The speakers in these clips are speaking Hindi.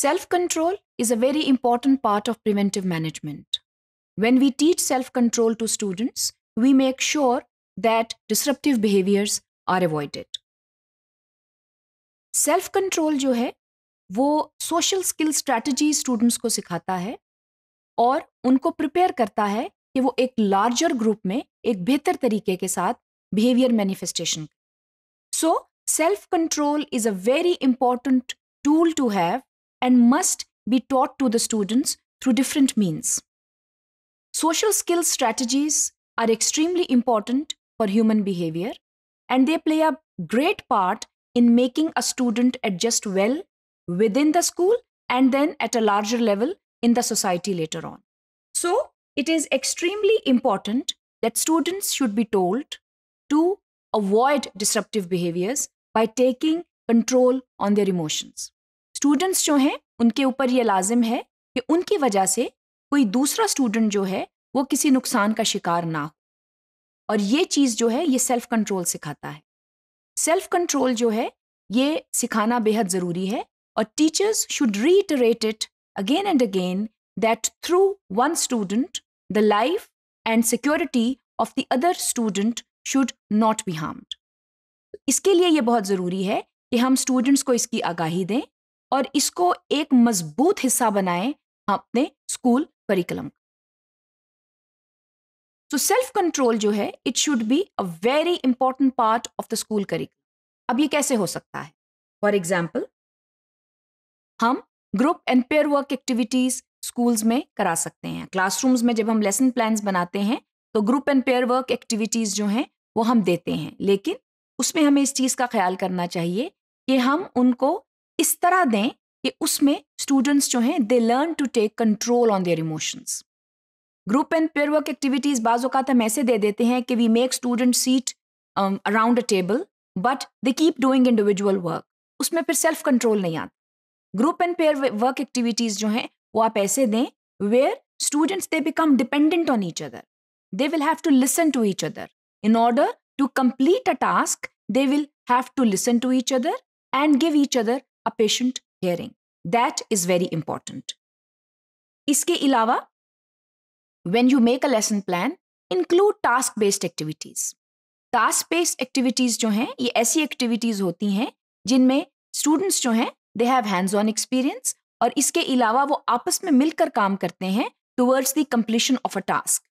Self control is a very important part of preventive management. When we teach self control to students, we make sure that disruptive behaviors are avoided. Self control जो है वो social skill स्ट्रैटेजी students को सिखाता है और उनको prepare करता है कि वो एक larger group में एक बेहतर तरीके के साथ behavior manifestation. So self control is a very important tool to have and must be taught to the students through different means. Social skill strategies are extremely important for human behavior and they play a great part in making a student adjust well within the school and then at a larger level in the society later on. So, it is extremely important that students should be told to avoid disruptive behaviors by taking control on their emotions. Students जो हैं उनके ऊपर ये लाजिम है कि उनकी वजह से कोई दूसरा स्टूडेंट जो है वो किसी नुकसान का शिकार ना हो और ये चीज़ जो है ये सेल्फ कंट्रोल सिखाता है सेल्फ कंट्रोल जो है ये सिखाना बेहद ज़रूरी है और teachers should reiterate it again and again that through one student the life and security of the other student should not be harm इसके लिए ये बहुत ज़रूरी है कि हम स्टूडेंट्स को इसकी आगाही दें और इसको एक मजबूत हिस्सा बनाएं अपने स्कूल करिकुलम तो सेल्फ कंट्रोल जो है it should be a very important part of the school curriculum अब ये कैसे हो सकता है फॉर एग्जाम्पल हम group and pair work activities schools में करा सकते हैं क्लासरूम्स में जब हम लेसन प्लान बनाते हैं तो group and pair work activities जो हैं वो हम देते हैं लेकिन उसमें हमें इस चीज़ का ख्याल करना चाहिए कि हम उनको इस तरह दें कि उसमें स्टूडेंट्स जो हैं they learn to take control on their emotions group and pair work activities बाज़ात हम ऐसे दे देते हैं कि we make student seat around a table but they keep doing individual work उसमें फिर सेल्फ कंट्रोल नहीं आता group and pair work activities जो हैं वो आप ऐसे दें where students they become dependent on each other they will have to listen to each other in order to complete a task they will have to listen to each other and give each other a patient hearing. That is very important. इसके अलावा when you make a lesson plan, include task-based activities. Task-based activities जो हैं ये ऐसी activities होती हैं जिनमें students जो हैं they have hands-on experience और इसके अलावा वो आपस में मिलकर काम करते हैं towards the completion of a task.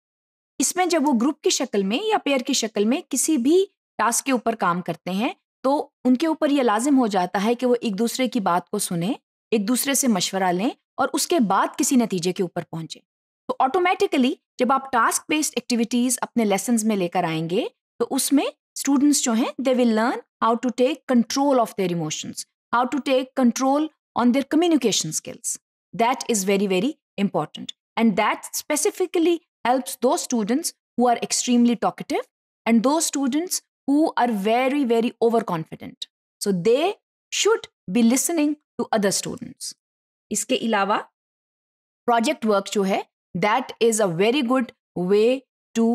इसमें जब वो ग्रुप की शक्ल में या पेयर की शक्ल में किसी भी टास्क के ऊपर काम करते हैं तो उनके ऊपर ये लाजिम हो जाता है कि वो एक दूसरे की बात को सुने एक दूसरे से मशवरा लें और उसके बाद किसी नतीजे के ऊपर पहुंचे तो ऑटोमेटिकली जब आप टास्क बेस्ड एक्टिविटीज अपने लेसन में लेकर आएंगे तो उसमें स्टूडेंट्स जो हैं they will learn how to take control of their emotions how to take control on their communication skills that is very very important and that specifically helps those students who are extremely talkative and those students who are very, very overconfident. So they should be listening to other students. इसके अलावा प्रोजेक्ट वर्क जो है that is a very good way to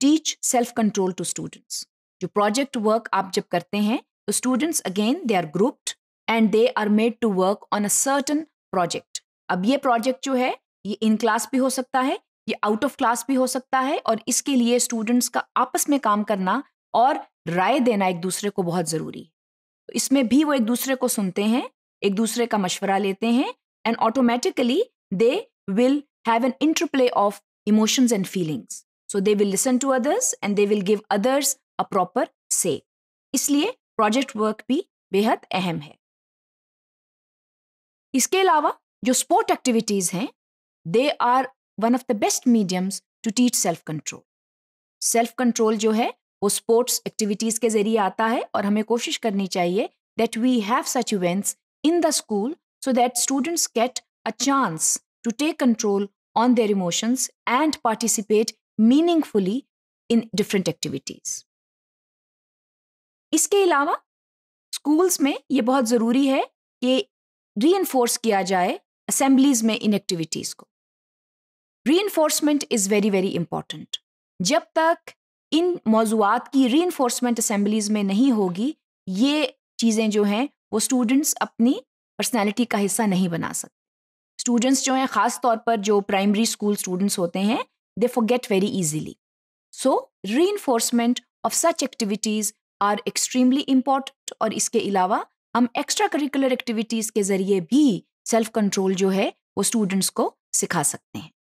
teach self control to students जो प्रोजेक्ट वर्क आप जब करते हैं तो students again they are grouped and they are made to work on a certain project अब ये प्रोजेक्ट जो है ये इन क्लास भी हो सकता है ये आउट ऑफ क्लास भी हो सकता है और इसके लिए स्टूडेंट्स का आपस में काम करना और राय देना एक दूसरे को बहुत ज़रूरी इसमें भी वो एक दूसरे को सुनते हैं एक दूसरे का मशवरा लेते हैं and automatically they will have an interplay of emotions and feelings so they will listen to others and they will give others a proper say इसलिए प्रोजेक्ट वर्क भी बेहद अहम है इसके अलावा जो स्पोर्ट एक्टिविटीज हैं they are one of the best mediums to teach self control self control जो है वो स्पोर्ट्स एक्टिविटीज़ के ज़रिए आता है और हमें कोशिश करनी चाहिए that we have such events in the school so that students get a chance to take control on their emotions and participate meaningfully in different activities इसके अलावा स्कूल्स में ये बहुत ज़रूरी है कि री किया जाए असेंबलीज में इन एक्टिविटीज़ को reinforcement is very very important जब तक इन मौजूद की री इन्फोर्समेंट असम्बलीज में नहीं होगी ये चीज़ें जो हैं वो स्टूडेंट्स अपनी पर्सनैलिटी का हिस्सा नहीं बना सकते स्टूडेंट्स जो हैं ख़ास तौर पर जो प्राइमरी स्कूल स्टूडेंट्स होते हैं they get very easily so reinforcement of such activities are extremely important और इसके अलावा हम एक्स्ट्रा करिकुलर एक्टिविटीज़ के ज़रिए भी सेल्फ कंट्रोल जो है वो स्टूडेंट्स को सिखा सकते हैं